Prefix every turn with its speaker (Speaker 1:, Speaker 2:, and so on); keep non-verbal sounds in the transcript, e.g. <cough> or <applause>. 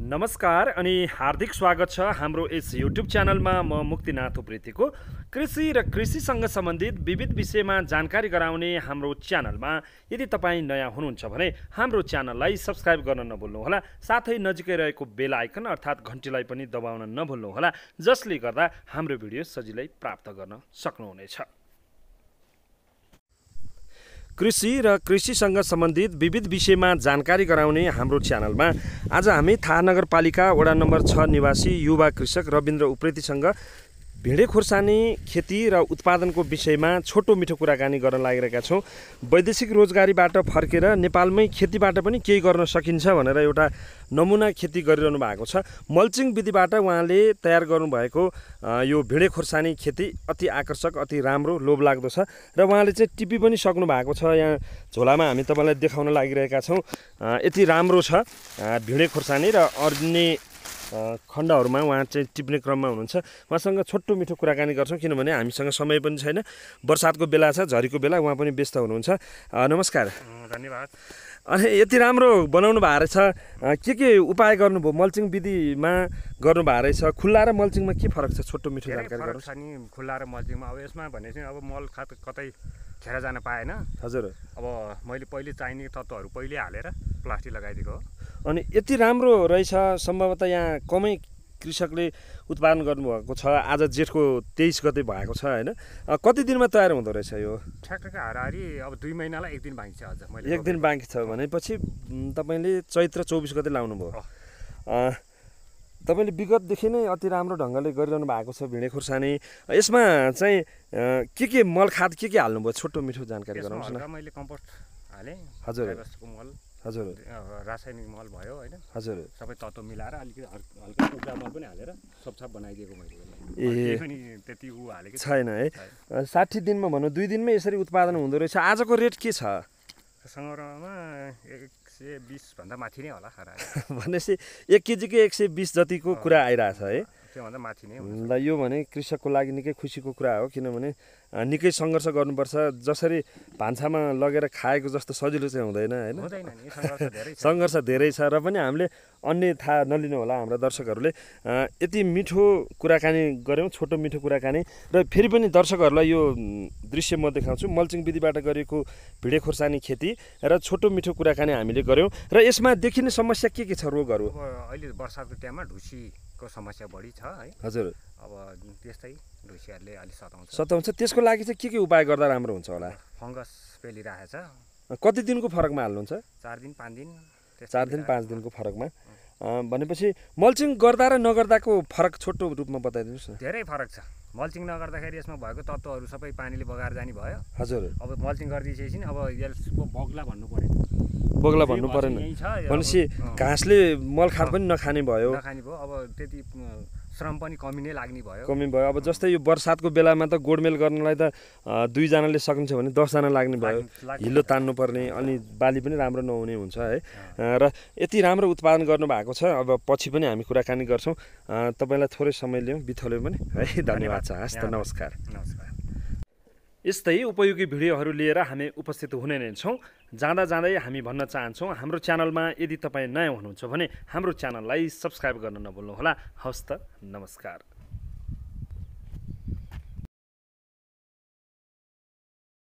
Speaker 1: नमस्कार अनि हार्दिक स्वागत छ हाम्रो यस युट्युब च्यानलमा म मुक्तिनाथ उप्रेतीको कृषि र कृषिसँग सम्बन्धित विविध विषयमा जानकारी गराउने हाम्रो च्यानलमा यदि तपाईँ नयाँ हुनुहुन्छ भने हाम्रो च्यानललाई सब्सक्राइब गर्न नभुल्नुहोला साथै नजिकै रहेको बेल आइकन अर्थात् घन्टीलाई पनि दबाउन नभुल्नुहोला जसले गर्दा हाम्रो भिडियो सजिलै प्राप्त गर्न सक्नुहुनेछ कृषि र कृषिसँग सम्बन्धित विविध विषयमा जानकारी गराउने हाम्रो च्यानलमा आज हामी थाहा नगरपालिका वडा नम्बर छ निवासी युवा कृषक रविन्द्र उप्रेतीसँग भिँडे खोर्सानी खेती र उत्पादनको विषयमा छोटो मिठो कुराकानी गर्न लागिरहेका छौँ वैदेशिक रोजगारीबाट फर्केर नेपालमै खेतीबाट पनि केही गर्न सकिन्छ भनेर एउटा नमुना खेती गरिरहनु भएको छ मल्चिङ विधिबाट उहाँले तयार गर्नुभएको यो भिडे खोर्सानी खेती अति आकर्षक अति राम्रो लोभलाग्दो छ र उहाँले चाहिँ टिपी पनि सक्नु भएको छ यहाँ झोलामा हामी तपाईँलाई देखाउन लागिरहेका छौँ यति राम्रो छ भिडे खोर्सानी र अन्य खण्डहरूमा उहाँ चाहिँ टिप्ने क्रममा हुनुहुन्छ उहाँसँग छोटो मिठो कुराकानी गर्छौँ किनभने हामीसँग समय पनि छैन बर्सातको बेला छ झरीको बेला उहाँ पनि व्यस्त हुनुहुन्छ नमस्कार धन्यवाद अनि यति राम्रो बनाउनु भएको रहेछ के के उपाय गर्नुभयो मल्चिङ विधिमा गर्नुभएको रहेछ खुल्ला र मल्चिङमा के फरक छ छोटो मिठो जानकारी
Speaker 2: छ नि खुल्ला र मल्चिङमा अब यसमा भने चाहिँ अब मल खात कतै खेर जान पाएन हजुर अब मैले पहिले चाहिने तत्त्वहरू पहिले हालेर प्लास्टिक लगाइदिएको हो
Speaker 1: अनि यति राम्रो रहेछ सम्भवतः यहाँ कमै कृषकले उत्पादन गर्नुभएको छ आज जेठको तेइस गते भएको छ होइन कति दिनमा तयार हुँदो रहेछ यो
Speaker 2: ठ्याक्क हाराहारी अब दुई महिनालाई एक दिन बाँकी छ आज मैले एक
Speaker 1: दिन बाँकी छ भनेपछि तपाईँले चैत्र चौबिस गते लाउनुभयो तपाईँले विगतदेखि नै अति राम्रो ढङ्गले गरिरहनु भएको छ भिँडे खुर्सानी यसमा चाहिँ के के मल खाद के के हाल्नुभयो छोटो मिठो जानकारी गराउनुहोस् न मैले
Speaker 2: कम्पोस्ट हालेँ हजुर मल हजुर रासायनिक मल भयो होइन हजुर सबै तत्त्व मिलाएर अलिकति हल्का कुखुरा मल पनि हालेर सबछाप बनाइदिएको मैले ए पनि त्यति ऊ हालेको छैन है
Speaker 1: साठी दिनमा भनौँ दुई दिनमै यसरी उत्पादन हुँदो रहेछ आजको रेट के छ
Speaker 2: सङ्ग्रहमा एक सय बिसभन्दा माथि नै होला <laughs>
Speaker 1: भनेपछि एक केजीको एक सय बिस जतिको कुरा आइरहेछ है त्योभन्दा माथि नै यो भने कृषकको लागि निकै खुसीको कुरा हो किनभने निकै सङ्घर्ष गर्नुपर्छ जसरी भान्सामा लगेर खाएको जस्तो सजिलो चाहिँ हुँदैन होइन सङ्घर्ष धेरै छ र पनि हामीले अन्य थाहा नलिनु होला हाम्रा दर्शकहरूले यति मिठो कुराकानी गऱ्यौँ छोटो मिठो कुराकानी र फेरि पनि दर्शकहरूलाई यो दृश्य म देखाउँछु मल्चिङ विधिबाट गरेको भिडे खोर्सानी खेती र छोटो मिठो कुराकानी हामीले गऱ्यौँ र यसमा देखिने समस्या के के छ रोगहरू
Speaker 2: अहिले बर्सातको टाइममा ढुसी को समस्या बढी छ है हजुर अब त्यस्तै ढुसियाहरूले अलिक सताउँछ सताउँछ त्यसको
Speaker 1: लागि चाहिँ के के उपाय गर्दा राम्रो हुन्छ होला
Speaker 2: फङ्गस फेलिरहेको छ
Speaker 1: कति दिनको फरकमा हाल्नुहुन्छ
Speaker 2: चार दिन पाँच दिन
Speaker 1: चार दिन पाँच दिनको फरकमा भनेपछि मल्चिङ गर्दा र नगर्दाको फरक छोटो रूपमा बताइदिनुहोस् न
Speaker 2: धेरै फरक छ मल्चिङ नगर्दाखेरि यसमा भएको तत्त्वहरू सबै पानीले बगाएर जाने भयो हजुर अब मल्चिङ गरिदिएपछि अब यसको बग्ला भन्नु पऱ्यो
Speaker 1: बोगला भन्नु परेन भनेपछि घाँसले मलखार पनि नखाने भयो
Speaker 2: भयो अब त्यति श्रम पनि कमी नै लाग्ने भयो कमी
Speaker 1: भयो अब जस्तै यो बर्सातको बेलामा त गोडमेल गर्नलाई त दुईजनाले सकिन्छ भने दसजना लाग्ने भयो हिलो तान्नुपर्ने अनि बाली पनि राम्रो नहुने हुन्छ है र यति राम्रो उत्पादन गर्नुभएको छ अब पछि पनि हामी कुराकानी गर्छौँ तपाईँलाई थोरै समय लियौँ बिथल्यौँ पनि है धन्यवाद छ हस् त नमस्कार नमस्कार यस्तै उपयोगी भिडियोहरू लिएर हामी उपस्थित हुने नै छौँ जाँदा जाँदै हामी भन्न चाहन्छौँ हाम्रो च्यानलमा यदि तपाईँ नयाँ हुनुहुन्छ भने हाम्रो च्यानललाई सब्सक्राइब गर्न नभुल्नुहोला हवस् त नमस्कार